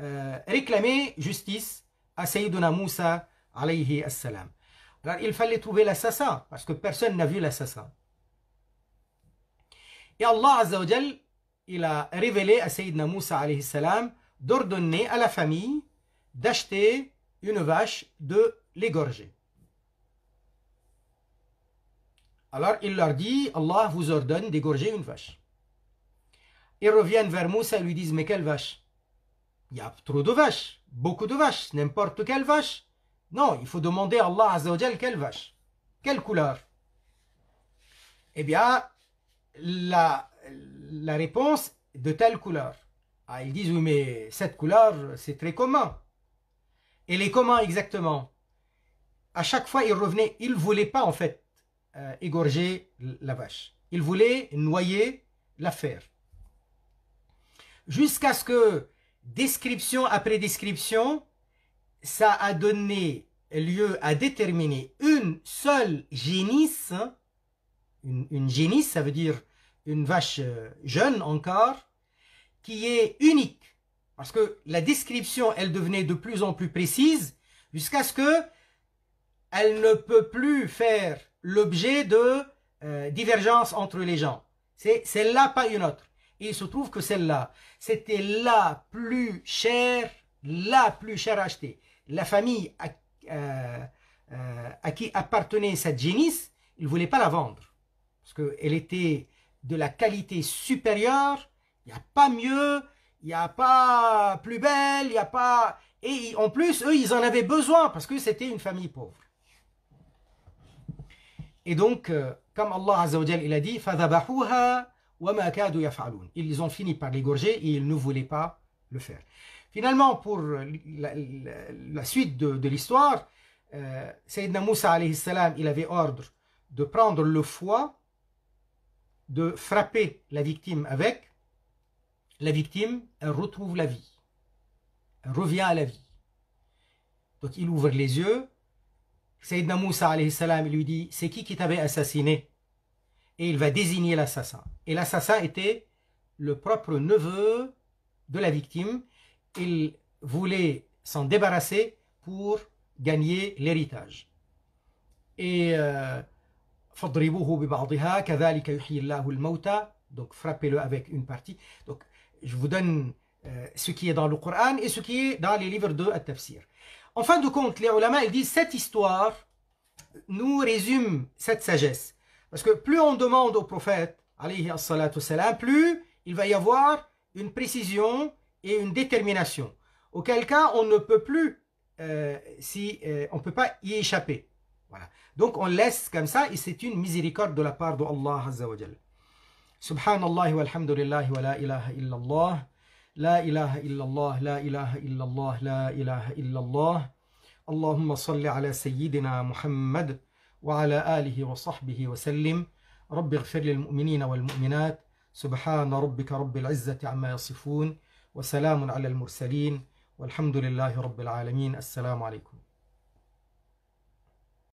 euh, réclamait justice à Sayyidina Moussa alayhi salam. Alors il fallait trouver l'assassin, parce que personne n'a vu l'assassin. Et Allah il a révélé à Sayyidina Moussa salam d'ordonner à la famille d'acheter une vache, de l'égorger. Alors il leur dit, Allah vous ordonne d'égorger une vache. Ils reviennent vers Moussa et lui disent, mais quelle vache Il y a trop de vaches, beaucoup de vaches, n'importe quelle vache. Non, il faut demander à Allah Azzawajal quelle vache, quelle couleur. Eh bien, la, réponse de telle couleur. Ah, ils disent, oui, mais cette couleur, c'est très commun. Et les communs exactement À chaque fois, ils revenaient, ils ne voulaient pas en fait euh, égorger la vache. Ils voulaient noyer l'affaire. Jusqu'à ce que, description après description, ça a donné lieu à déterminer une seule génisse, une, génisse, ça veut dire une vache euh, jeune encore, qui est unique. Parce que la description, elle devenait de plus en plus précise, jusqu'à ce que elle ne peut plus faire l'objet de divergence euh, divergences entre les gens. C'est celle-là, pas une autre. il se trouve que celle-là, c'était la plus chère, la plus chère achetée la famille euh, euh, à, qui appartenait cette génisse, ils ne voulait pas la vendre. Parce qu'elle était de la qualité supérieure, il n'y a pas mieux, il n'y a pas plus belle, il n'y a pas... Et en plus, eux, ils en avaient besoin parce que c'était une famille pauvre. Et donc, euh, comme Allah Azzawajal, il a dit, ils ont fini par l'égorger et ils ne voulaient pas le faire. Finalement, pour la, suite de, l'histoire, euh, Sayyidina Moussa, salam, il avait ordre de prendre le foie, de frapper la victime avec. La victime, retrouve la vie. Elle revient à la vie. Donc il ouvre les yeux. Sayyidina Moussa, salam, il lui dit, c'est qui qui t'avait assassiné Et il va désigner l'assassin. Et l'assassin était le propre neveu de la victime il voulait s'en débarrasser pour gagner l'héritage. Et euh, donc frappez-le avec une partie. Donc je vous donne euh, ce qui est dans le Coran et ce qui est dans les livres de At-Tafsir. En fin de compte, les ulama, ils disent cette histoire nous résume cette sagesse. Parce que plus on demande au prophète, alayhi plus il va y avoir une précision et une détermination. Auquel cas, on ne peut plus, euh, si, euh, on ne peut pas y échapper. Voilà. Donc on laisse comme ça et c'est une miséricorde de la part de Allah Azza wa Jal. Subhanallah walhamdulillah wa la ilaha illallah. La ilaha illallah, la ilaha illallah, la ilaha illallah. Allahumma salli ala sayyidina Muhammad wa ala alihi wa sahbihi wa sallim. Rabbi al-mu'minina wal-mu'minat Subhan rabbika rabbil izzati amma yasifoon وسلام على المرسلين والحمد لله رب العالمين السلام عليكم